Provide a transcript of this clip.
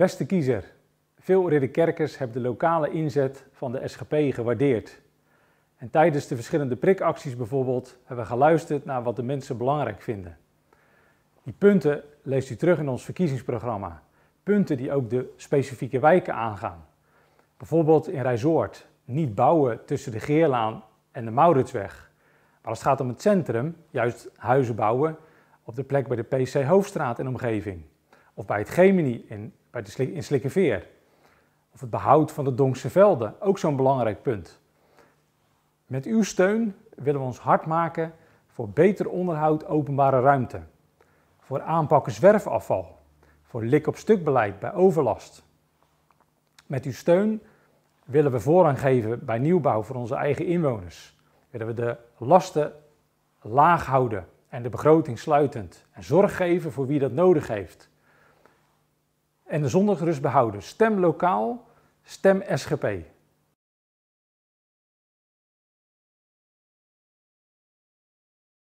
Beste kiezer, veel ridderkerkers hebben de lokale inzet van de SGP gewaardeerd. En tijdens de verschillende prikacties bijvoorbeeld hebben we geluisterd naar wat de mensen belangrijk vinden. Die punten leest u terug in ons verkiezingsprogramma. Punten die ook de specifieke wijken aangaan. Bijvoorbeeld in Rijsoord, niet bouwen tussen de Geerlaan en de Mauritsweg. Maar als het gaat om het centrum, juist huizen bouwen op de plek bij de PC Hoofdstraat en omgeving. Of bij het Gemini in bij de slik, Of het behoud van de Donkse velden, ook zo'n belangrijk punt. Met uw steun willen we ons hard maken voor beter onderhoud openbare ruimte. Voor aanpakken zwerfafval. Voor lik-op-stuk beleid bij overlast. Met uw steun willen we voorrang geven bij nieuwbouw voor onze eigen inwoners. Willen we de lasten laag houden en de begroting sluitend. En zorg geven voor wie dat nodig heeft en zonder gerust behouden. Stem lokaal, stem SGP.